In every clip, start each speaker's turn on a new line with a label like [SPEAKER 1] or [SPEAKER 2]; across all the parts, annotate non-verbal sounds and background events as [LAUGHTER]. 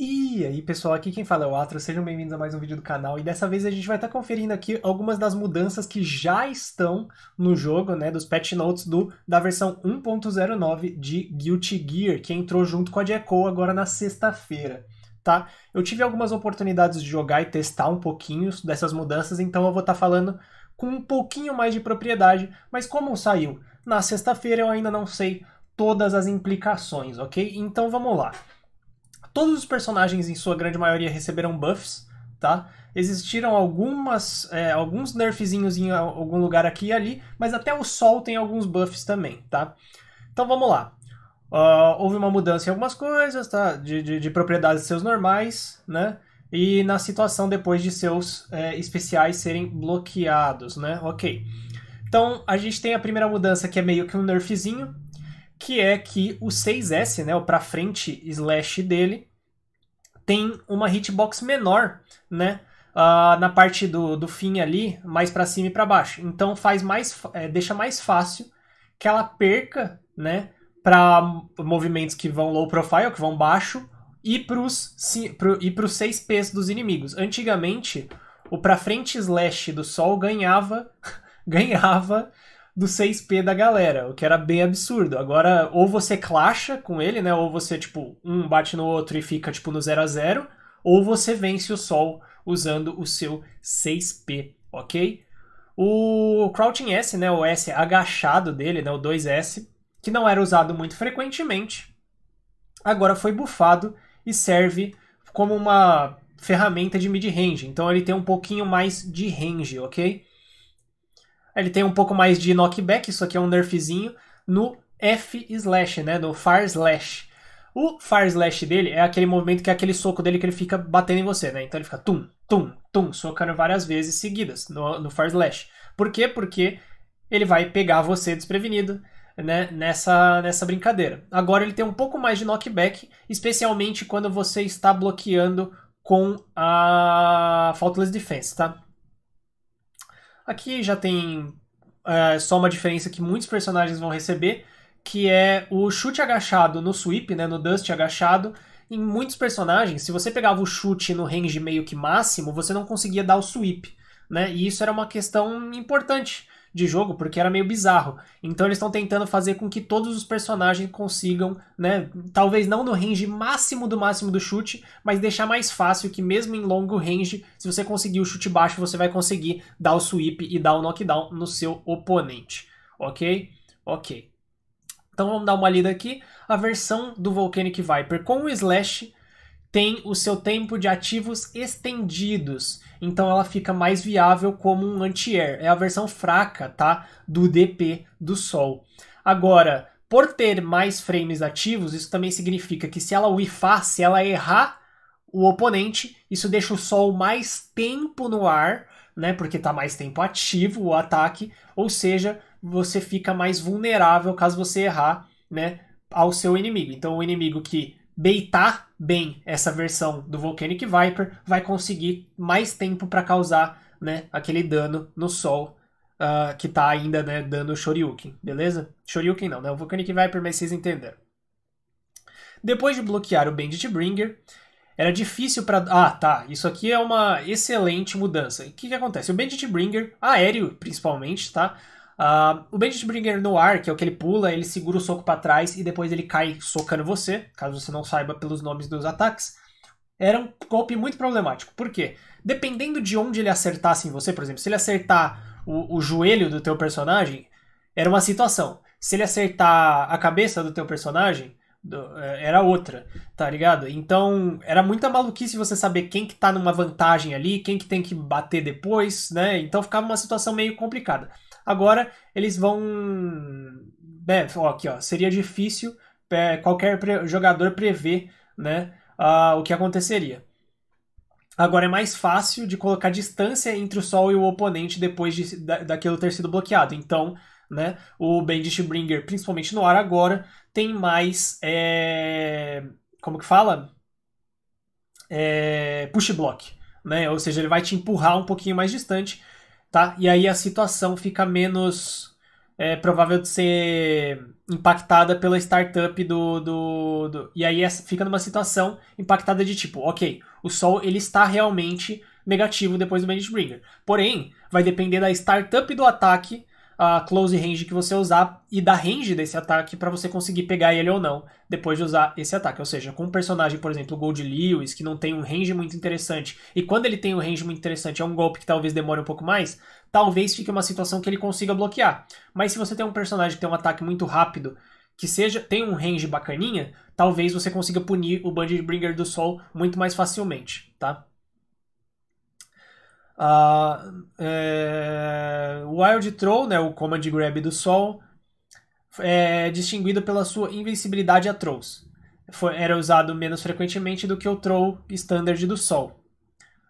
[SPEAKER 1] E aí pessoal, aqui quem fala é o Atro, sejam bem-vindos a mais um vídeo do canal e dessa vez a gente vai estar tá conferindo aqui algumas das mudanças que já estão no jogo, né, dos patch notes do, da versão 1.09 de Guilty Gear, que entrou junto com a de agora na sexta-feira, tá? Eu tive algumas oportunidades de jogar e testar um pouquinho dessas mudanças, então eu vou estar tá falando com um pouquinho mais de propriedade, mas como saiu na sexta-feira eu ainda não sei todas as implicações, ok? Então vamos lá. Todos os personagens, em sua grande maioria, receberam buffs, tá? Existiram algumas, é, alguns nerfzinhos em algum lugar aqui e ali, mas até o Sol tem alguns buffs também, tá? Então vamos lá. Uh, houve uma mudança em algumas coisas, tá? De, de, de propriedades seus normais, né? E na situação depois de seus é, especiais serem bloqueados, né? Ok. Então a gente tem a primeira mudança que é meio que um nerfzinho, que é que o 6S, né, o para frente slash dele, tem uma hitbox menor, né, uh, na parte do, do fim ali, mais para cima e para baixo. Então faz mais, é, deixa mais fácil que ela perca, né, para movimentos que vão low profile, que vão baixo, e para os pro, e pros 6Ps dos inimigos. Antigamente, o para frente slash do Sol ganhava [LAUGHS] ganhava do 6P da galera, o que era bem absurdo. Agora, ou você clasha com ele, né? Ou você, tipo, um bate no outro e fica, tipo, no 0 a 0 ou você vence o Sol usando o seu 6P, ok? O Crouching S, né? O S agachado dele, né? O 2S, que não era usado muito frequentemente, agora foi bufado e serve como uma ferramenta de mid-range. Então ele tem um pouquinho mais de range, ok? Ele tem um pouco mais de knockback, isso aqui é um nerfzinho, no F slash, né? No Far Slash. O Far Slash dele é aquele movimento que é aquele soco dele que ele fica batendo em você, né? Então ele fica tum, tum, tum, socando várias vezes seguidas no, no Far Slash. Por quê? Porque ele vai pegar você desprevenido, né? Nessa, nessa brincadeira. Agora ele tem um pouco mais de knockback, especialmente quando você está bloqueando com a Faultless Defense, tá? Aqui já tem é, só uma diferença que muitos personagens vão receber, que é o chute agachado no sweep, né, no dust agachado. Em muitos personagens, se você pegava o chute no range meio que máximo, você não conseguia dar o sweep, né? E isso era uma questão importante, de jogo, porque era meio bizarro. Então eles estão tentando fazer com que todos os personagens consigam, né, talvez não no range máximo do máximo do chute, mas deixar mais fácil que mesmo em longo range, se você conseguir o chute baixo, você vai conseguir dar o sweep e dar o knockdown no seu oponente. OK? OK. Então vamos dar uma lida aqui. A versão do Volcanic Viper com o Slash tem o seu tempo de ativos estendidos então ela fica mais viável como um anti-air. É a versão fraca, tá? Do DP do Sol. Agora, por ter mais frames ativos, isso também significa que se ela whiffar, se ela errar o oponente, isso deixa o Sol mais tempo no ar, né? Porque tá mais tempo ativo o ataque, ou seja, você fica mais vulnerável caso você errar, né? Ao seu inimigo. Então, o inimigo que beitar bem essa versão do Volcanic Viper, vai conseguir mais tempo para causar né, aquele dano no sol uh, que está ainda né, dando Shoryuken, beleza? Shoryuken não, né? O Volcanic Viper, mas vocês entenderam. Depois de bloquear o Bandit Bringer, era difícil para. Ah, tá. Isso aqui é uma excelente mudança. O que, que acontece? O Bandit Bringer, aéreo principalmente, tá? Uh, o Bringer no ar, que é o que ele pula, ele segura o soco para trás e depois ele cai socando você, caso você não saiba pelos nomes dos ataques. Era um golpe muito problemático. Por quê? Dependendo de onde ele acertasse em você, por exemplo, se ele acertar o, o joelho do teu personagem, era uma situação. Se ele acertar a cabeça do teu personagem, é, era outra, tá ligado? Então, era muita maluquice você saber quem que tá numa vantagem ali, quem que tem que bater depois, né? Então ficava uma situação meio complicada. Agora eles vão. É, ó, aqui, ó. Seria difícil é, qualquer jogador prever né, uh, o que aconteceria. Agora é mais fácil de colocar distância entre o Sol e o oponente depois de, da, daquilo ter sido bloqueado. Então, né, o Bandit Bringer, principalmente no ar agora, tem mais. É, como que fala? É, push block. Né? Ou seja, ele vai te empurrar um pouquinho mais distante tá? E aí a situação fica menos é, provável de ser impactada pela startup do, do, do, e aí fica numa situação impactada de tipo, ok, o sol ele está realmente negativo depois do Mage Bringer. Porém, vai depender da startup do ataque a close range que você usar e da range desse ataque para você conseguir pegar ele ou não depois de usar esse ataque. Ou seja, com um personagem, por exemplo, Gold Lewis, que não tem um range muito interessante, e quando ele tem um range muito interessante, é um golpe que talvez demore um pouco mais, talvez fique uma situação que ele consiga bloquear. Mas se você tem um personagem que tem um ataque muito rápido, que seja tem um range bacaninha, talvez você consiga punir o Bandit Bringer do Sol muito mais facilmente, tá? Uh, é, Wild Troll, né, o Command Grab do Sol, é distinguido pela sua invencibilidade a Trolls. Foi, era usado menos frequentemente do que o Troll Standard do Sol.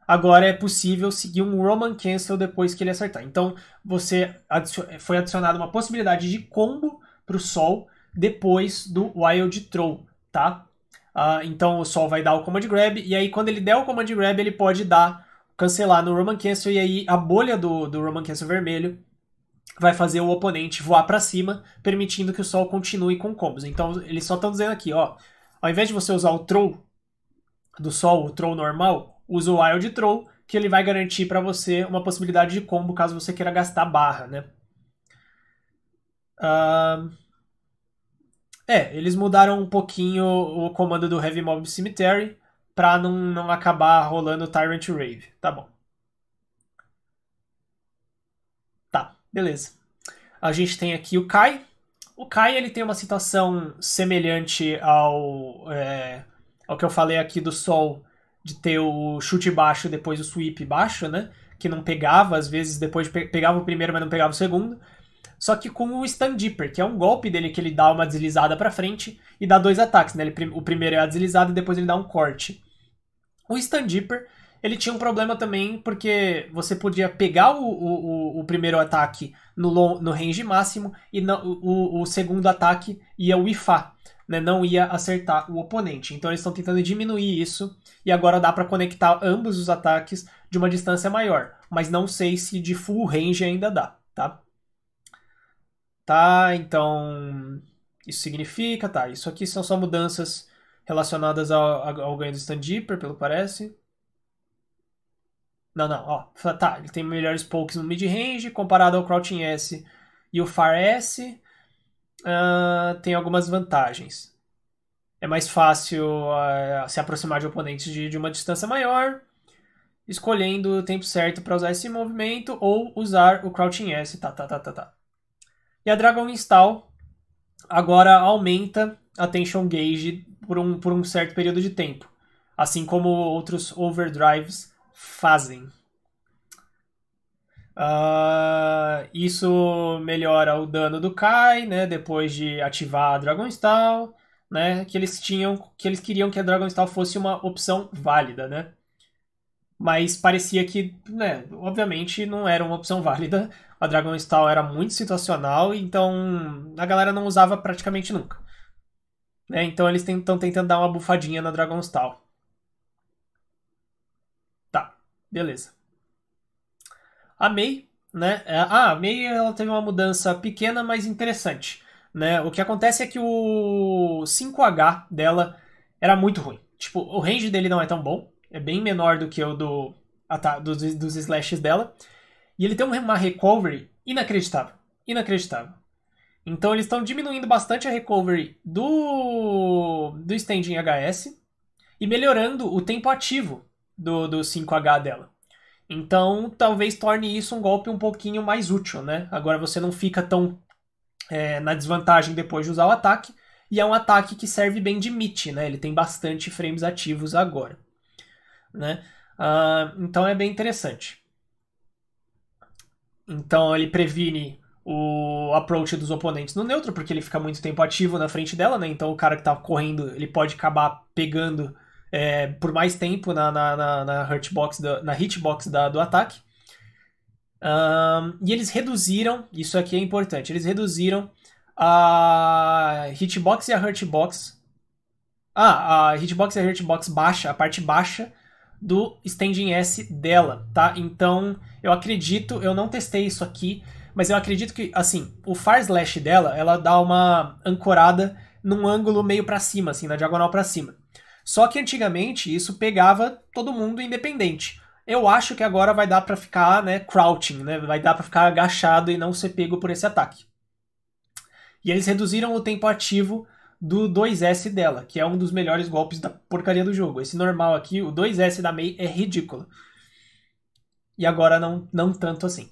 [SPEAKER 1] Agora é possível seguir um Roman Cancel depois que ele acertar. Então você foi adicionada uma possibilidade de combo para o Sol depois do Wild Troll, tá? Uh, então o Sol vai dar o Command Grab, e aí quando ele der o Command Grab, ele pode dar cancelar no Roman Cancel e aí a bolha do, do Roman Cancel vermelho vai fazer o oponente voar para cima, permitindo que o Sol continue com combos. Então eles só estão dizendo aqui, ó, ao invés de você usar o Troll do Sol, o Troll normal, usa o Wild Troll, que ele vai garantir para você uma possibilidade de combo caso você queira gastar barra, né? Uh... É, eles mudaram um pouquinho o comando do Heavy Mob Cemetery pra não, não acabar rolando Tyrant Rave. Tá bom. Tá, beleza. A gente tem aqui o Kai. O Kai ele tem uma situação semelhante ao, é, ao que eu falei aqui do Sol, de ter o chute baixo depois o sweep baixo, né? Que não pegava, às vezes depois pe pegava o primeiro, mas não pegava o segundo. Só que com o Stand Deeper, que é um golpe dele que ele dá uma deslizada para frente e dá dois ataques, né? Ele, o primeiro é a deslizada e depois ele dá um corte. O Stand Deeper, ele tinha um problema também, porque você podia pegar o, o, o primeiro ataque no, long, no range máximo e não, o, o segundo ataque ia whiffar, né? Não ia acertar o oponente. Então eles estão tentando diminuir isso e agora dá para conectar ambos os ataques de uma distância maior. Mas não sei se de full range ainda dá, tá? Tá, então... Isso significa, tá, isso aqui são só mudanças relacionadas ao, ao ganho do Stand Deeper, pelo que parece. Não, não, ó. Tá, ele tem melhores pokes no mid-range comparado ao Crouching S e o Far S. Uh, tem algumas vantagens. É mais fácil uh, se aproximar de oponentes de, de uma distância maior, escolhendo o tempo certo para usar esse movimento ou usar o Crouching S, tá, tá, tá, tá, tá. E a Dragon Install agora aumenta attention gauge por um, por um certo período de tempo, assim como outros overdrives fazem. Uh, isso melhora o dano do Kai, né? Depois de ativar a Dragonstall, né? Que eles tinham, que eles queriam que a Dragonstall fosse uma opção válida, né? Mas parecia que, né? Obviamente não era uma opção válida. A Dragonstall era muito situacional, então a galera não usava praticamente nunca. Né? Então eles estão tentando dar uma bufadinha na Dragon's Tal. Tá, beleza. A May, né? É, ah, a May ela teve uma mudança pequena, mas interessante. Né? O que acontece é que o 5H dela era muito ruim. Tipo, o range dele não é tão bom. É bem menor do que o do, dos, dos slashes dela. E ele tem uma recovery inacreditável. Inacreditável. Então eles estão diminuindo bastante a recovery do, do stand em HS e melhorando o tempo ativo do, do 5H dela. Então talvez torne isso um golpe um pouquinho mais útil, né? Agora você não fica tão é, na desvantagem depois de usar o ataque. E é um ataque que serve bem de mit, né? Ele tem bastante frames ativos agora. Né? Uh, então é bem interessante. Então ele previne o approach dos oponentes no neutro, porque ele fica muito tempo ativo na frente dela, né? Então o cara que tá correndo, ele pode acabar pegando é, por mais tempo na, na, na, na hitbox, do, na hitbox da, do ataque. Um, e eles reduziram, isso aqui é importante, eles reduziram a hitbox e a hurtbox. Ah, a hitbox e a hurtbox baixa, a parte baixa do standing S dela, tá? Então, eu acredito, eu não testei isso aqui, mas eu acredito que, assim, o Far Slash dela, ela dá uma ancorada num ângulo meio para cima, assim, na diagonal para cima. Só que antigamente isso pegava todo mundo independente. Eu acho que agora vai dar para ficar, né, crouching, né? Vai dar para ficar agachado e não ser pego por esse ataque. E eles reduziram o tempo ativo do 2S dela, que é um dos melhores golpes da porcaria do jogo. Esse normal aqui, o 2S da Mei é ridículo. E agora não, não tanto assim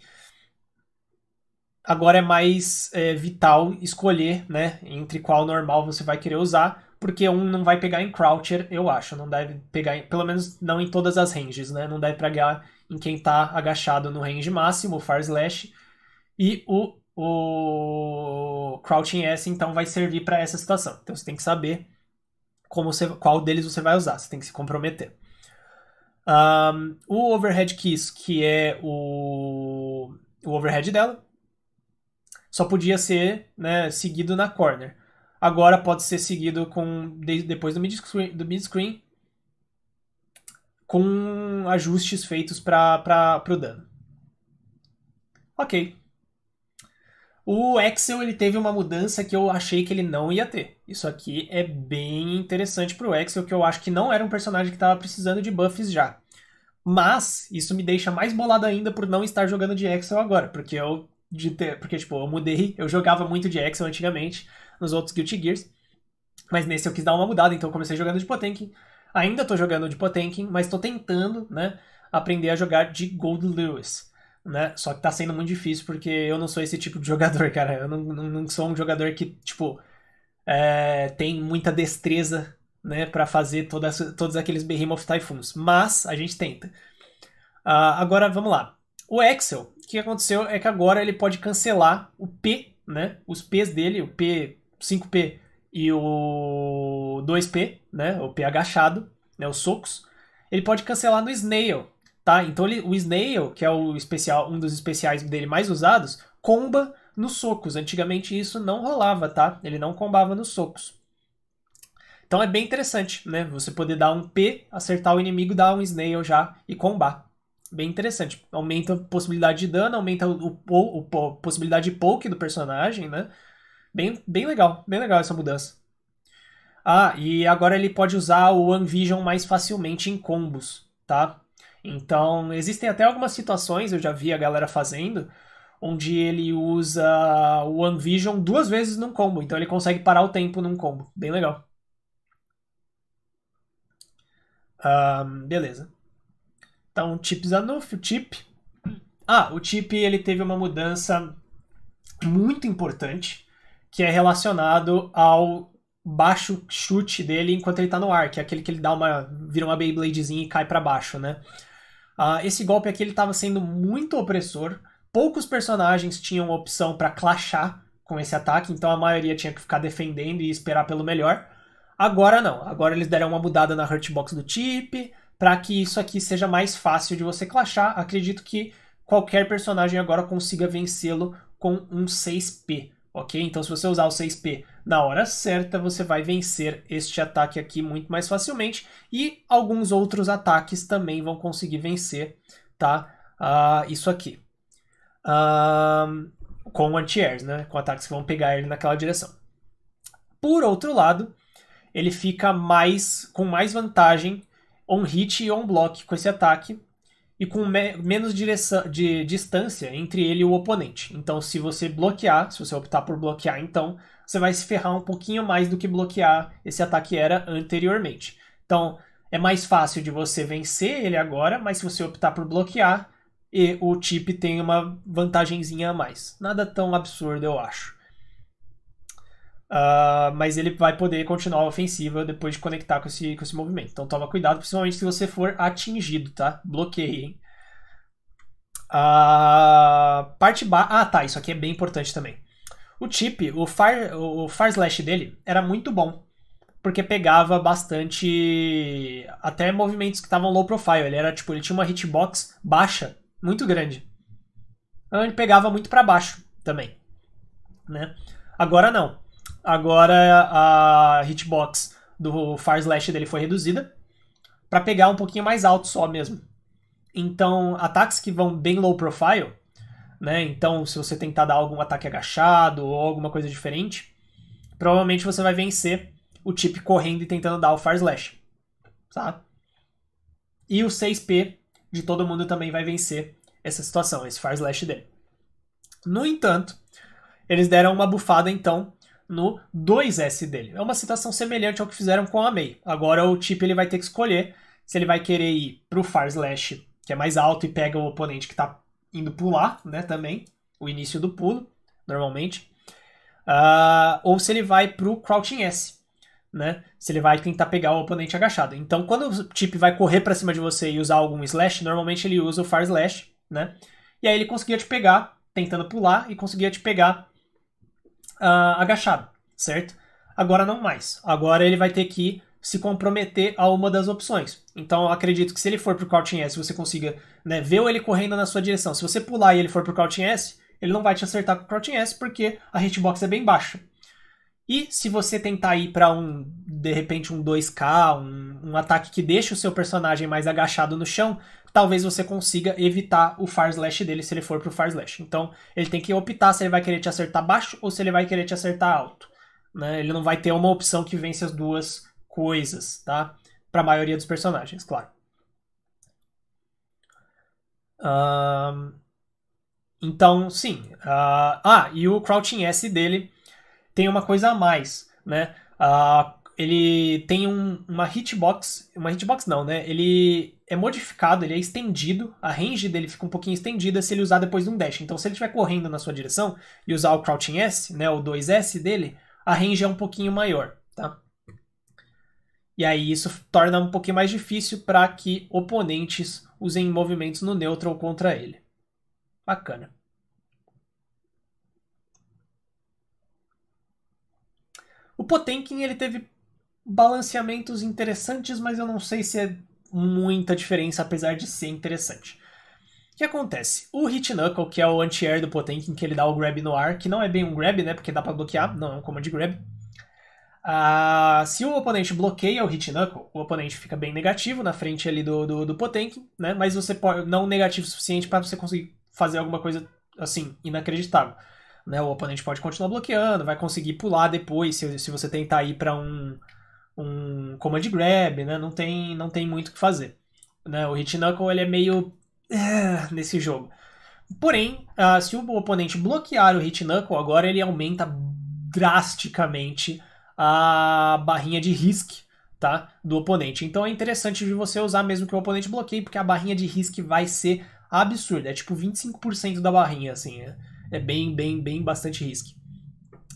[SPEAKER 1] agora é mais é, vital escolher, né, entre qual normal você vai querer usar, porque um não vai pegar em Croucher, eu acho, não deve pegar, em, pelo menos não em todas as ranges, né, não deve pegar em quem tá agachado no range máximo, o Far Slash, e o, o Crouching S, então, vai servir para essa situação. Então você tem que saber como você, qual deles você vai usar, você tem que se comprometer. Um, o Overhead Kiss, que é o, o overhead dela, só podia ser né, seguido na corner. Agora pode ser seguido com depois do mid-screen mid -screen, com ajustes feitos para o dano. Ok. O Excel ele teve uma mudança que eu achei que ele não ia ter. Isso aqui é bem interessante para o Excel, que eu acho que não era um personagem que estava precisando de buffs já. Mas isso me deixa mais bolado ainda por não estar jogando de Excel agora, porque eu de ter. Porque, tipo, eu mudei, eu jogava muito de Axel antigamente, nos outros Guilty Gears. Mas nesse eu quis dar uma mudada, então eu comecei jogando de Potenkin. Ainda tô jogando de Potenkin, mas tô tentando, né, aprender a jogar de Gold Lewis. Né? Só que tá sendo muito difícil porque eu não sou esse tipo de [LAUGHS] jogador, cara. Eu não, não, não sou um jogador que, tipo, é, tem muita destreza, né, para fazer todas, todos aqueles Behemoth Typhoons. Mas a gente tenta. Uh, agora, vamos lá. O Excel, o que aconteceu é que agora ele pode cancelar o P, né? Os P's dele, o P, 5P e o 2P, né? O P agachado, né? Os socos. Ele pode cancelar no Snail, tá? Então ele, o Snail, que é o especial, um dos especiais dele mais usados, comba nos socos. Antigamente isso não rolava, tá? Ele não combava nos socos. Então é bem interessante, né? Você poder dar um P, acertar o inimigo, dar um Snail já e combar bem interessante. Aumenta a possibilidade de dano, aumenta o, o, o a possibilidade de poke do personagem, né? Bem, bem legal, bem legal essa mudança. Ah, e agora ele pode usar o One Vision mais facilmente em combos, tá? Então, existem até algumas situações, eu já vi a galera fazendo, onde ele usa o One Vision duas vezes num combo. Então ele consegue parar o tempo num combo. Bem legal. Um, ah, beleza. Então, Chip Zanuf, o Chip. Ah, o Chip ele teve uma mudança muito importante que é relacionado ao baixo chute dele enquanto ele tá no ar, que é aquele que ele dá uma vira uma Beybladezinha e cai para baixo, né? Ah, esse golpe aqui ele tava sendo muito opressor. Poucos personagens tinham opção para clashar com esse ataque, então a maioria tinha que ficar defendendo e esperar pelo melhor. Agora não. Agora eles deram uma mudada na Hurtbox do Chip, para que isso aqui seja mais fácil de você clashar. Acredito que qualquer personagem agora consiga vencê-lo com um 6P, ok? Então se você usar o 6P na hora certa, você vai vencer este ataque aqui muito mais facilmente e alguns outros ataques também vão conseguir vencer, tá? Uh, isso aqui. Uh, com anti-airs, né? Com ataques que vão pegar ele naquela direção. Por outro lado, ele fica mais com mais vantagem on hit e on block com esse ataque e com me menos direção, de distância entre ele e o oponente. Então, se você bloquear, se você optar por bloquear, então você vai se ferrar um pouquinho mais do que bloquear esse ataque era anteriormente. Então, é mais fácil de você vencer ele agora, mas se você optar por bloquear, e o chip tem uma vantagenzinha a mais. Nada tão absurdo, eu acho. Uh, mas ele vai poder continuar a ofensiva depois de conectar com esse, com esse movimento. Então toma cuidado, principalmente se você for atingido, tá? Bloqueie. Uh, parte ba Ah, tá. Isso aqui é bem importante também. O chip, o far, o far slash dele era muito bom. Porque pegava bastante. Até movimentos que estavam low profile. Ele era tipo, ele tinha uma hitbox baixa, muito grande. Então ele pegava muito para baixo também. Né? Agora não agora a hitbox do Fire Slash dele foi reduzida para pegar um pouquinho mais alto só mesmo. Então, ataques que vão bem low profile, né? Então, se você tentar dar algum ataque agachado ou alguma coisa diferente, provavelmente você vai vencer o Chip correndo e tentando dar o Fire Slash, tá? E o 6P de todo mundo também vai vencer essa situação, esse Fire Slash dele. No entanto, eles deram uma bufada então no 2S dele. É uma situação semelhante ao que fizeram com a MEI. Agora o chip ele vai ter que escolher se ele vai querer ir para o Far Slash, que é mais alto e pega o oponente que está indo pular, né, também, o início do pulo, normalmente, uh, ou se ele vai para o Crouching S, né, se ele vai tentar pegar o oponente agachado. Então, quando o chip vai correr para cima de você e usar algum Slash, normalmente ele usa o Far Slash, né, e aí ele conseguia te pegar tentando pular e conseguia te pegar uh, agachado, certo? Agora não mais. Agora ele vai ter que se comprometer a uma das opções. Então acredito que se ele for para o Crouching S, você consiga né, ver ele correndo na sua direção. Se você pular e ele for para o Crouching S, ele não vai te acertar com o Crouching S porque a hitbox é bem baixa. E se você tentar ir para um, de repente, um 2K, um, um, ataque que deixa o seu personagem mais agachado no chão, talvez você consiga evitar o Far Slash dele se ele for pro Far Slash. Então, ele tem que optar se ele vai querer te acertar baixo ou se ele vai querer te acertar alto. Né? Ele não vai ter uma opção que vence as duas coisas, tá? Pra maioria dos personagens, claro. Um... Então, sim. Uh... ah, e o Crouching S dele tem uma coisa a mais, né? Uh, ele tem um, uma hitbox, uma hitbox não, né? Ele é modificado, ele é estendido, a range dele fica um pouquinho estendida se ele usar depois de um dash. Então se ele estiver correndo na sua direção e usar o crouching S, né, o 2S dele, a range é um pouquinho maior, tá? E aí isso torna um pouquinho mais difícil para que oponentes usem movimentos no neutral contra ele. Bacana. O Potemkin ele teve balanceamentos interessantes, mas eu não sei se é muita diferença, apesar de ser interessante. O que acontece? O Hit Knuckle, que é o anti-air do Potemkin, que ele dá o grab no ar, que não é bem um grab, né? Porque dá para bloquear, não é um comando grab. Ah, se o oponente bloqueia o Hit Knuckle, o oponente fica bem negativo na frente ali do, do, do né? Mas você pode. Não negativo o suficiente para você conseguir fazer alguma coisa assim, inacreditável. Né? O oponente pode continuar bloqueando, vai conseguir pular depois se, se você tentar ir para um um command grab, né? Não tem, não tem muito o que fazer. Né? O Hit Knuckle ele é meio. É, nesse jogo. Porém, uh, se o oponente bloquear o Hit Knuckle, agora ele aumenta drasticamente a barrinha de risk tá, do oponente. Então é interessante de você usar mesmo que o oponente bloqueie, porque a barrinha de risk vai ser absurda. É tipo 25% da barrinha, assim. É, é bem, bem, bem bastante risk.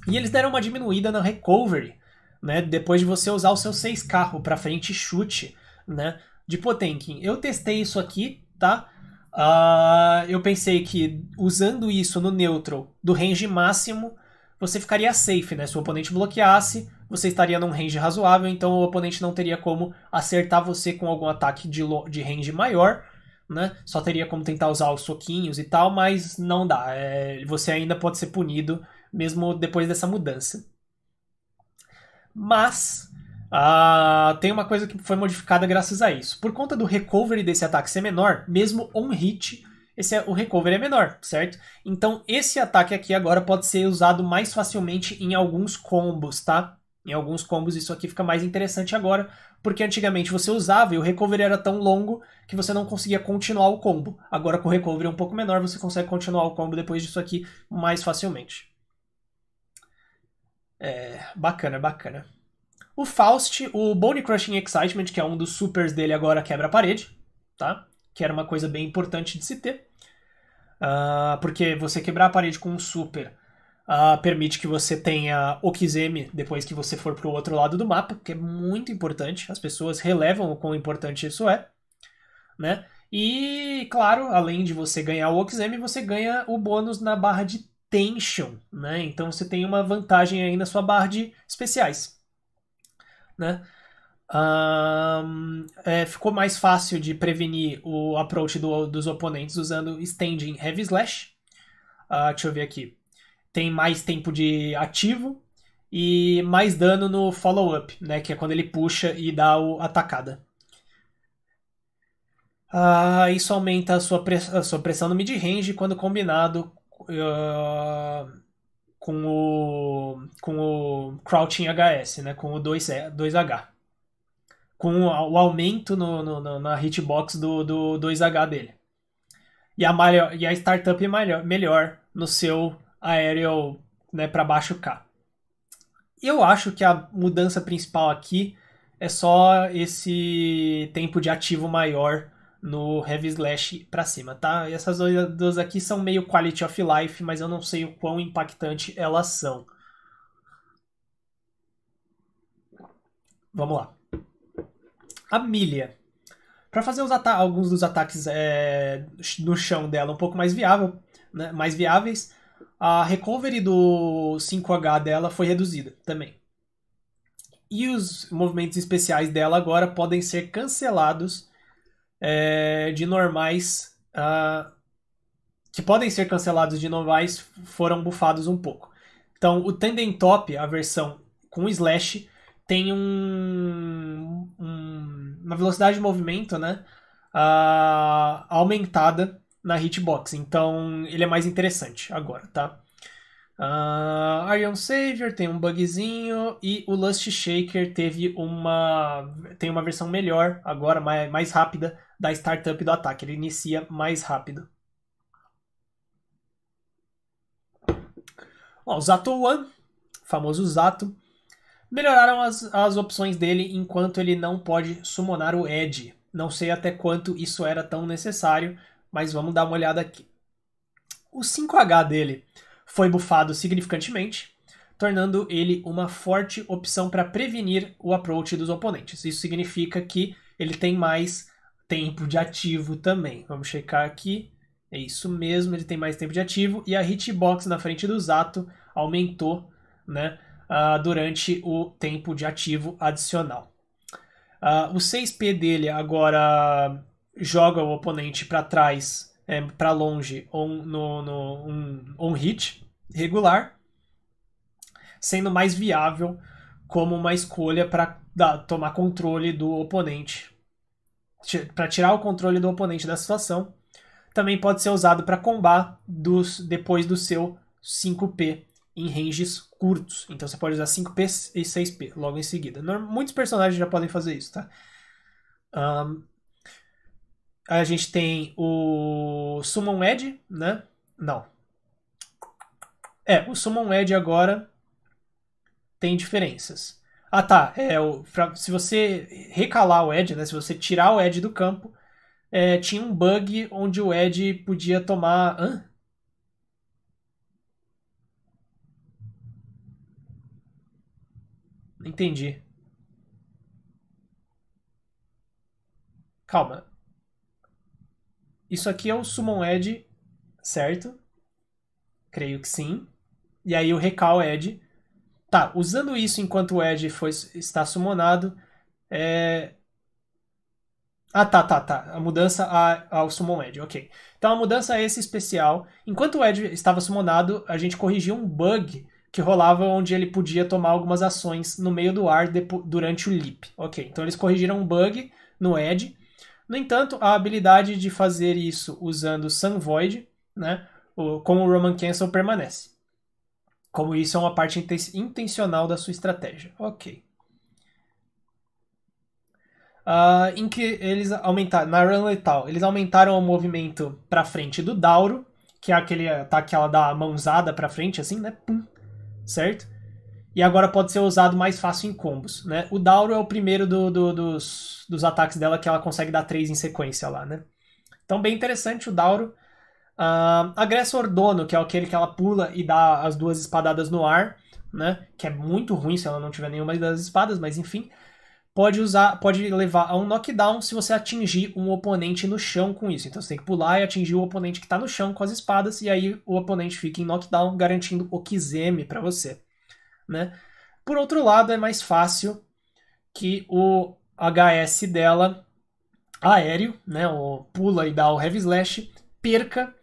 [SPEAKER 1] E eles deram uma diminuída na recovery né? Depois de você usar o seu 6 carro para frente chute, né? De Potemkin. Eu testei isso aqui, tá? Uh, eu pensei que usando isso no neutral do range máximo, você ficaria safe, né? Se o oponente bloqueasse, você estaria num range razoável, então o oponente não teria como acertar você com algum ataque de, de range maior, né? Só teria como tentar usar os soquinhos e tal, mas não dá. É, você ainda pode ser punido mesmo depois dessa mudança. Mas ah, tem uma coisa que foi modificada graças a isso. Por conta do recovery desse ataque ser menor, mesmo on hit, esse é, o recovery é menor, certo? Então esse ataque aqui agora pode ser usado mais facilmente em alguns combos, tá? Em alguns combos isso aqui fica mais interessante agora, porque antigamente você usava e o recovery era tão longo que você não conseguia continuar o combo. Agora com o recovery um pouco menor, você consegue continuar o combo depois disso aqui mais facilmente. É, bacana, bacana. O Faust, o Bone Crushing Excitement, que é um dos supers dele agora, quebra a parede, tá? Que era uma coisa bem importante de se ter. Uh, porque você quebrar a parede com um super uh, permite que você tenha Okizeme depois que você for para o outro lado do mapa, que é muito importante. As pessoas relevam o quão importante isso é, né? E, claro, além de você ganhar o Okizeme, você ganha o bônus na barra de Tension, né? Então você tem uma vantagem aí na sua barra de especiais, né? Um, é, ficou mais fácil de prevenir o approach do, dos oponentes usando Standing Heavy Slash. Uh, deixa eu ver aqui. Tem mais tempo de ativo e mais dano no follow-up, né? Que é quando ele puxa e dá o atacada. Uh, isso aumenta a sua, a sua pressão no mid-range quando combinado eh, com o com o Crouching HS, né, com o 2, 2H. Eh, com o, aumento no, no, na hitbox do, do 2H dele. E a, maior, e a startup melhor, melhor no seu aerial né, para baixo K. Eu acho que a mudança principal aqui é só esse tempo de ativo maior no Heavy Slash pra cima, tá? E essas duas aqui são meio quality of life, mas eu não sei o quão impactante elas são. Vamos lá. A milha. Para fazer alguns dos ataques é, no chão dela um pouco mais viável, né, mais viáveis, a recovery do 5H dela foi reduzida também. E os movimentos especiais dela agora podem ser cancelados é, de normais uh, que podem ser cancelados de normais foram bufados um pouco. Então, o Tandem Top, a versão com slash, tem um, um, uma velocidade de movimento né, uh, aumentada na hitbox. Então, ele é mais interessante agora, tá? Uh, ah, Arion Savior tem um bugzinho e o Lust Shaker teve uma tem uma versão melhor agora mais, mais rápida da startup do ataque. Ele inicia mais rápido. o Zato One, famoso Zato, melhoraram as, as opções dele enquanto ele não pode summonar o Edge. Não sei até quanto isso era tão necessário, mas vamos dar uma olhada aqui. O 5H dele foi bufado significantemente, tornando ele uma forte opção para prevenir o approach dos oponentes. Isso significa que ele tem mais tempo de ativo também. Vamos checar aqui. É isso mesmo, ele tem mais tempo de ativo e a hitbox na frente do Zato aumentou, né, uh, durante o tempo de ativo adicional. Uh, o 6P dele agora joga o oponente para trás é, para longe on, no, no, um on-hit regular, sendo mais viável como uma escolha para tomar controle do oponente, para tirar o controle do oponente da situação. Também pode ser usado para combar dos, depois do seu 5P em ranges curtos. Então você pode usar 5P e 6P logo em seguida. Muitos personagens já podem fazer isso, tá? Um, a gente tem o Summon Edge, né? Não. É, o Summon Edge agora tem diferenças. Ah tá, é, o, pra, se você recalar o Edge, né? Se você tirar o Edge do campo, é, tinha um bug onde o Edge podia tomar. Hã? Entendi. Calma. Isso aqui é o Summon Edge, certo? Creio que sim. E aí o Recall Edge. Tá, usando isso enquanto o Edge foi, está summonado, é... Ah, tá, tá, tá. A mudança ao Summon Edge, ok. Então a mudança é esse especial. Enquanto o Edge estava summonado, a gente corrigiu um bug que rolava onde ele podia tomar algumas ações no meio do ar durante o leap. Ok, então eles corrigiram um bug no Edge no entanto, a habilidade de fazer isso usando Sun Void, né, com o Roman Cancel permanece. Como isso é uma parte intencional da sua estratégia. Ok. Uh, em que eles aumentaram, na run letal, eles aumentaram o movimento para frente do Dauro, que é aquele ataque tá, que ela dá a mãozada para frente, assim, né? Pum, certo? E agora pode ser usado mais fácil em combos, né? O Dauro é o primeiro do, do, dos, dos ataques dela que ela consegue dar três em sequência lá, né? Então, bem interessante o Dauro. Uh, Agressor Dono, que é aquele que ela pula e dá as duas espadadas no ar, né? Que é muito ruim se ela não tiver nenhuma das espadas, mas enfim. Pode usar, pode levar a um knockdown se você atingir um oponente no chão com isso. Então você tem que pular e atingir o oponente que está no chão com as espadas, e aí o oponente fica em knockdown, garantindo o Kizeme para você né? Por outro lado, é mais fácil que o HS dela aéreo, né, o pula e dá o heavy slash, perca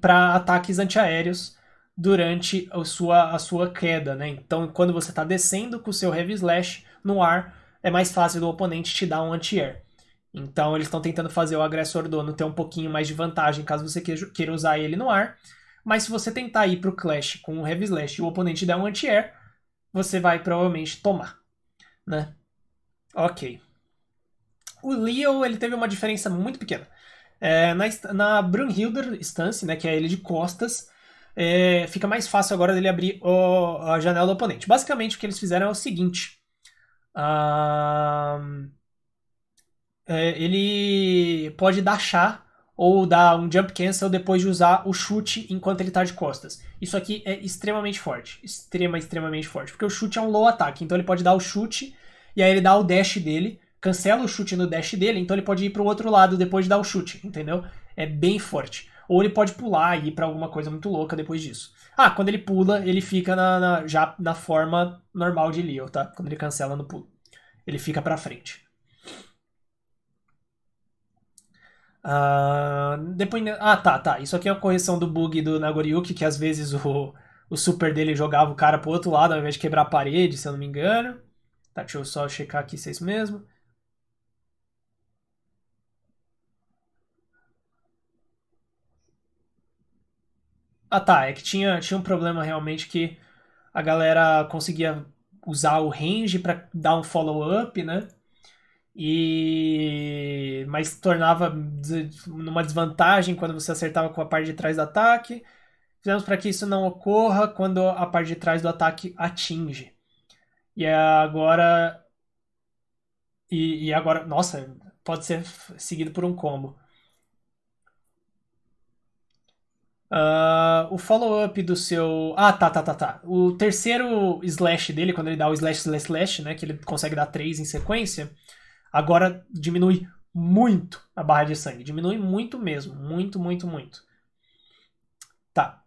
[SPEAKER 1] para ataques antiaéreos durante a sua, a sua queda, né? Então, quando você está descendo com o seu heavy slash no ar, é mais fácil do oponente te dar um anti-air. Então, eles estão tentando fazer o agressor dono ter um pouquinho mais de vantagem caso você queira usar ele no ar. Mas se você tentar ir pro Clash com um Heavy Slash e o oponente der um anti-air, você vai provavelmente tomar, né? Ok. O Leo, ele teve uma diferença muito pequena. É, na, na Brunhilder Stance, né, que é ele de costas, é, fica mais fácil agora dele abrir o, a janela do oponente. Basicamente, o que eles fizeram é o seguinte. Uh, é, ele pode dar chá ou dar um jump cancel depois de usar o chute enquanto ele está de costas. Isso aqui é extremamente forte, extrema, extremamente forte, porque o chute é um low ataque, então ele pode dar o chute e aí ele dá o dash dele, cancela o chute no dash dele, então ele pode ir para o outro lado depois de dar o chute, entendeu? É bem forte. Ou ele pode pular e ir para alguma coisa muito louca depois disso. Ah, quando ele pula, ele fica na, na, já na forma normal de Leo, tá? Quando ele cancela no pulo. Ele fica para frente. Uh, depois, ah, tá, tá. Isso aqui é a correção do bug do Nagoriyuki, que às vezes o, o super dele jogava o cara pro outro lado ao invés de quebrar a parede, se eu não me engano. Tá, deixa eu só checar aqui se é isso mesmo. Ah, tá. É que tinha, tinha um problema realmente que a galera conseguia usar o range para dar um follow-up, né? e mas tornava numa desvantagem quando você acertava com a parte de trás do ataque. Fizemos para que isso não ocorra quando a parte de trás do ataque atinge. E agora e, e agora, nossa, pode ser seguido por um combo. Uh, o follow-up do seu. Ah, tá, tá, tá, tá. O terceiro slash dele, quando ele dá o slash, slash, slash, né? Que ele consegue dar três em sequência. Agora diminui muito a barra de sangue. Diminui muito mesmo. Muito, muito, muito. Tá.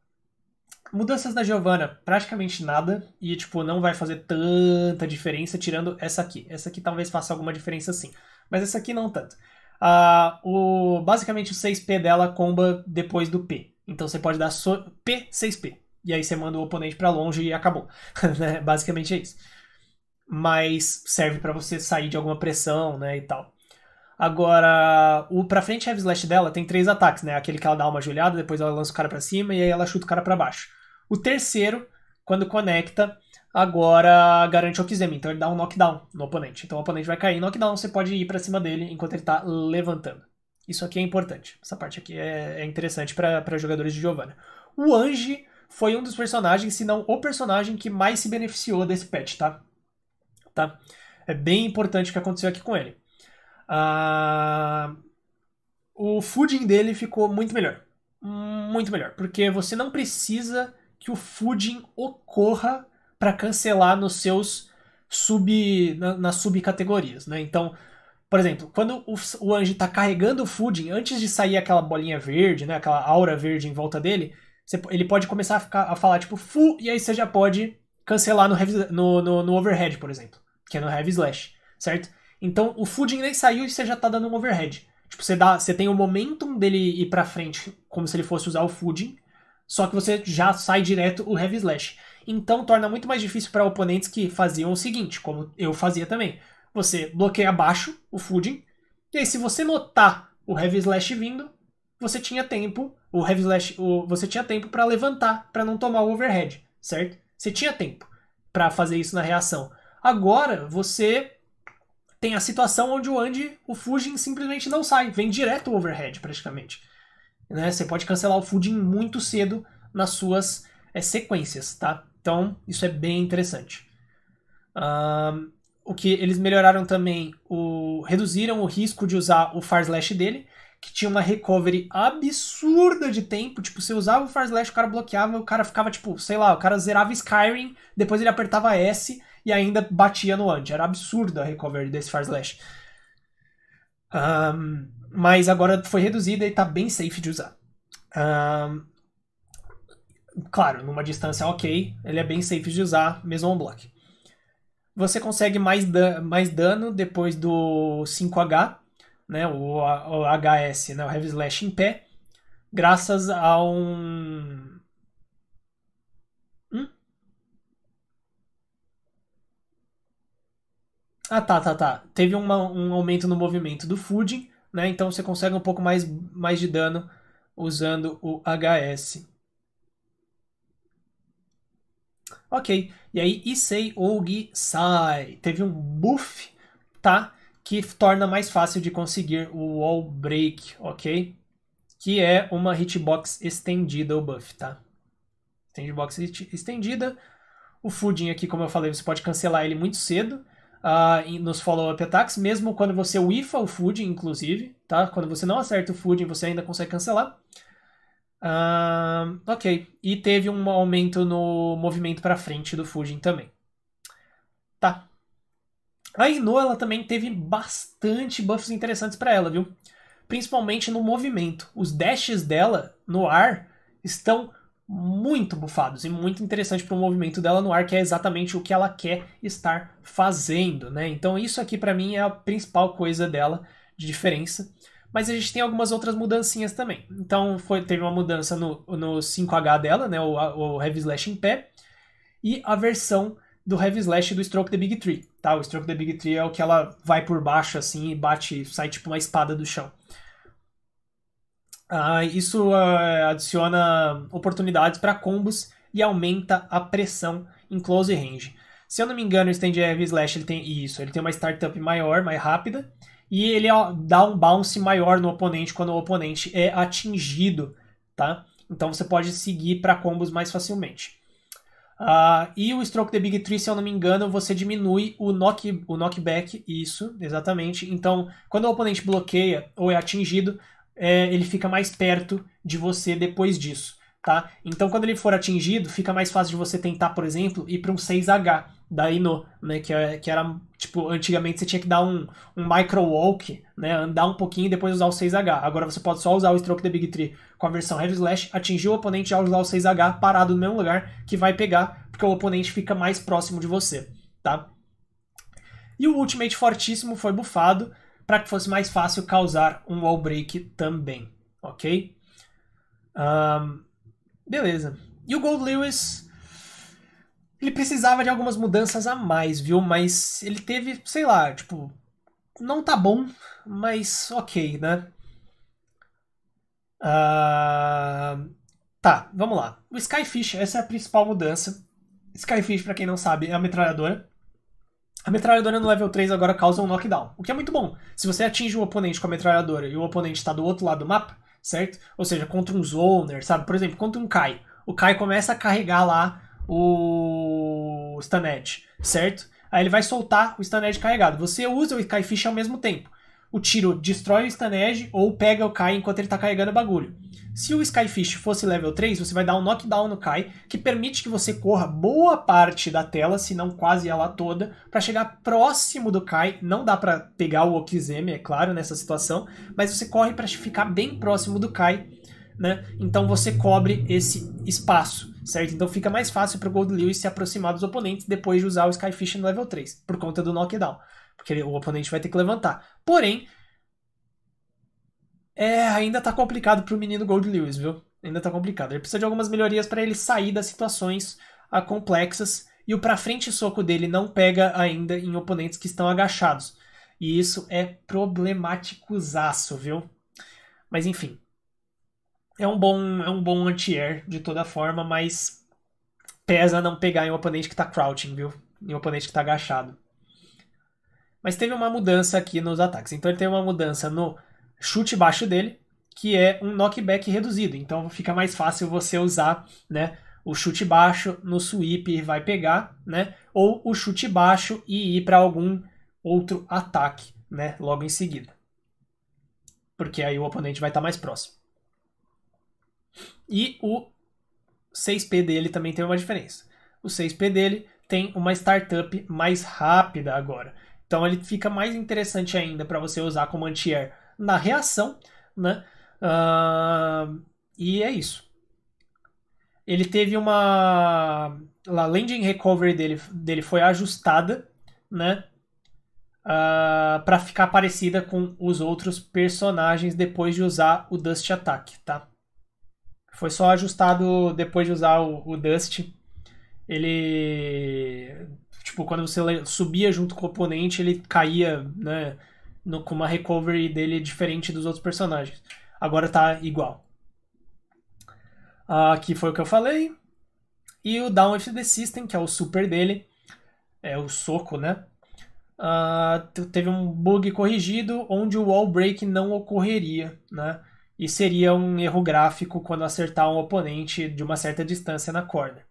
[SPEAKER 1] Mudanças na Giovanna, praticamente nada. E, tipo, não vai fazer tanta diferença, tirando essa aqui. Essa aqui talvez faça alguma diferença sim. Mas essa aqui não tanto. Ah, o, basicamente o 6P dela comba depois do P. Então você pode dar so, P, 6P. E aí você manda o oponente para longe e acabou. [LAUGHS] Né? basicamente é isso mas serve para você sair de alguma pressão, né, e tal. Agora, o pra frente heavy slash dela tem três ataques, né? Aquele que ela dá uma joelhada, depois ela lança o cara para cima e aí ela chuta o cara para baixo. O terceiro, quando conecta, agora garante o Okizemi, então ele dá um knockdown no oponente. Então o oponente vai cair knockdown, você pode ir para cima dele enquanto ele tá levantando. Isso aqui é importante. Essa parte aqui é, é interessante para jogadores de Giovanna. O Anji foi um dos personagens, se não o personagem que mais se beneficiou desse patch, tá? tá? É bem importante o que aconteceu aqui com ele. Ah, o fooding dele ficou muito melhor. Muito melhor. Porque você não precisa que o fooding ocorra para cancelar nos seus sub. Na, nas subcategorias. Né? Então, por exemplo, quando o, o Anji está carregando o fudin antes de sair aquela bolinha verde, né? aquela aura verde em volta dele, você, ele pode começar a, ficar, a falar tipo fu, e aí você já pode cancelar no, no, no, no overhead, por exemplo que é no Heavy Slash, certo? Então o Fudin nem saiu e você já tá dando um overhead. Tipo, você, dá, você tem o momentum dele ir pra frente, como se ele fosse usar o Fudin, só que você já sai direto o Heavy Slash. Então torna muito mais difícil para oponentes que faziam o seguinte, como eu fazia também. Você bloqueia abaixo o Fudin, e aí se você notar o Heavy Slash vindo, você tinha tempo, o Heavy Slash, o, você tinha tempo para levantar, para não tomar o overhead, certo? Você tinha tempo para fazer isso na reação. Agora você tem a situação onde o Andy, o Fujin, simplesmente não sai, vem direto o overhead praticamente. Né? Você pode cancelar o Fujin muito cedo nas suas é, sequências, tá? Então isso é bem interessante. Um, o que eles melhoraram também, o reduziram o risco de usar o Far Slash dele, que tinha uma recovery absurda de tempo. Tipo, você usava o Far Slash, o cara bloqueava, o cara ficava, tipo, sei lá, o cara zerava Skyrim, depois ele apertava S, e ainda batia no anti. Era absurda a recovery desse Farslash. Um, mas agora foi reduzida e tá bem safe de usar. Um, claro, numa distância ok, ele é bem safe de usar, mesmo on block. Você consegue mais, mais dano depois do 5H, né, o, o HS, né, o Heavy Slash em pé, graças a um Ah, tá, tá, tá. Teve uma, um aumento no movimento do Fujin, né? Então você consegue um pouco mais, mais de dano usando o HS. Ok. E aí, Issei Ougi Sai. Teve um buff, tá? Que torna mais fácil de conseguir o Wall Break, ok? Que é uma hitbox estendida, o buff, tá? Hitbox estendida. O Fudin aqui, como eu falei, você pode cancelar ele muito cedo uh, nos follow-up attacks, mesmo quando você whiffa o food, inclusive, tá? Quando você não acerta o food, você ainda consegue cancelar. Uh, ok, e teve um aumento no movimento para frente do Fujin também. Tá. A Ino, ela também teve bastante buffs interessantes para ela, viu? Principalmente no movimento. Os dashes dela no ar estão muito bufados e muito interessante para o movimento dela no ar, que é exatamente o que ela quer estar fazendo, né? Então isso aqui para mim é a principal coisa dela de diferença. Mas a gente tem algumas outras mudancinhas também. Então foi, teve uma mudança no, no 5H dela, né? O, o Heavy Slash em pé. E a versão do Heavy Slash do Stroke the Big Tree, tá? O Stroke the Big Tree é o que ela vai por baixo assim e bate, sai tipo uma espada do chão. Ah, isso uh, adiciona oportunidades para combos e aumenta a pressão em close range. Se eu não me engano, o Stand Heavy Slash ele tem isso, ele tem uma startup maior, mais rápida, e ele dá um bounce maior no oponente quando o oponente é atingido, tá? Então você pode seguir para combos mais facilmente. Uh, e o Stroke the Big Tree, se eu não me engano, você diminui o, knock, o knockback, isso, exatamente. Então, quando o oponente bloqueia ou é atingido, é, ele fica mais perto de você depois disso. Tá? Então, quando ele for atingido, fica mais fácil de você tentar, por exemplo, ir para um 6H da Ino, né? Que, é, que era, tipo, antigamente você tinha que dar um, um micro walk, né? Andar um pouquinho e depois usar o 6H. Agora você pode só usar o Stroke the Big Tree com a versão Heavy Slash, atingir o oponente e usar o 6H parado no mesmo lugar que vai pegar, porque o oponente fica mais próximo de você, tá? E o Ultimate fortíssimo foi bufado, para que fosse mais fácil causar um wall break também, ok? Um, beleza. E o Gold Lewis, ele precisava de algumas mudanças a mais, viu? Mas ele teve, sei lá, tipo, não tá bom, mas ok, né? Uh, tá, vamos lá. O Skyfish, essa é a principal mudança. Skyfish, para quem não sabe, é a metralhadora. A metralhadora no level 3 agora causa um knockdown, o que é muito bom. Se você atinge o oponente com a metralhadora e o oponente está do outro lado do mapa, certo? Ou seja, contra um zoner, sabe? Por exemplo, contra um Kai. O Kai começa a carregar lá o Stunned, certo? Aí ele vai soltar o Stunned carregado. Você usa o Kai Fish ao mesmo tempo o tiro destrói o Stanage ou pega o Kai enquanto ele tá carregando o bagulho. Se o Skyfish fosse level 3, você vai dar um knockdown no Kai, que permite que você corra boa parte da tela, se não quase ela toda, para chegar próximo do Kai. Não dá para pegar o Okizeme, é claro, nessa situação, mas você corre para ficar bem próximo do Kai, né? Então você cobre esse espaço, certo? Então fica mais fácil para o Gold Lewis se aproximar dos oponentes depois de usar o Skyfish no level 3, por conta do knockdown. Porque ele, o oponente vai ter que levantar. Porém, é, ainda tá complicado pro menino Gold Lewis, viu? Ainda tá complicado. Ele precisa de algumas melhorias para ele sair das situações ah, complexas e o para frente soco dele não pega ainda em oponentes que estão agachados. E isso é problemático zaço, viu? Mas enfim. É um bom, é um bom anti-air de toda forma, mas pesa não pegar em um oponente que tá crouching, viu? Em um oponente que tá agachado. Mas teve uma mudança aqui nos ataques. Então ele teve uma mudança no chute baixo dele, que é um knockback reduzido. Então fica mais fácil você usar, né? O chute baixo no sweep vai pegar, né? Ou o chute baixo e ir para algum outro ataque, né? Logo em seguida. Porque aí o oponente vai estar tá mais próximo. E o 6P dele também tem uma diferença. O 6P dele tem uma startup mais rápida agora. Então ele fica mais interessante ainda para você usar como anti-air na reação, né? Uh, e é isso. Ele teve uma. A landing recovery dele, dele foi ajustada, né? Uh, ah, para ficar parecida com os outros personagens depois de usar o Dust Attack, tá? Foi só ajustado depois de usar o, o Dust. Ele Tipo, quando você subia junto com o oponente, ele caía, né? No, com uma recovery dele diferente dos outros personagens. Agora tá igual. Aqui foi o que eu falei. E o Down of the System, que é o super dele, é o soco, né? Uh, teve um bug corrigido onde o wall break não ocorreria, né? E seria um erro gráfico quando acertar um oponente de uma certa distância na corda.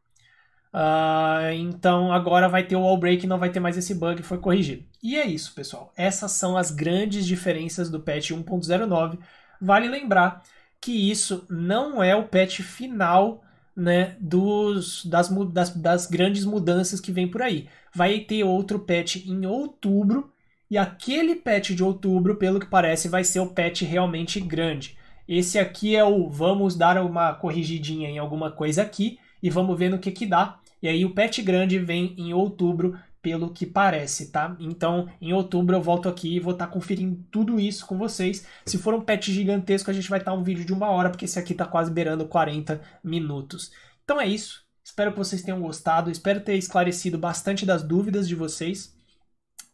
[SPEAKER 1] Uh, então agora vai ter o wall break, não vai ter mais esse bug, foi corrigido. E é isso, pessoal. Essas são as grandes diferenças do patch 1.09. Vale lembrar que isso não é o patch final né, dos, das, das, das grandes mudanças que vem por aí. Vai ter outro patch em outubro, e aquele patch de outubro, pelo que parece, vai ser o patch realmente grande. Esse aqui é o vamos dar uma corrigidinha em alguma coisa aqui, e vamos ver no que que dá. E aí o patch grande vem em outubro, pelo que parece, tá? Então, em outubro eu volto aqui e vou estar tá conferindo tudo isso com vocês. Se for um patch gigantesco, a gente vai estar tá um vídeo de uma hora, porque esse aqui tá quase beirando 40 minutos. Então é isso. Espero que vocês tenham gostado, espero ter esclarecido bastante das dúvidas de vocês.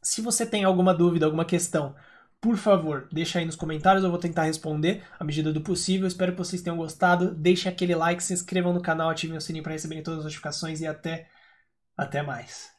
[SPEAKER 1] Se você tem alguma dúvida, alguma questão, por favor, deixa aí nos comentários, eu vou tentar responder à medida do possível. Espero que vocês tenham gostado. Deixem aquele like, se inscrevam no canal, ativem o sininho para receberem todas as notificações e até até mais.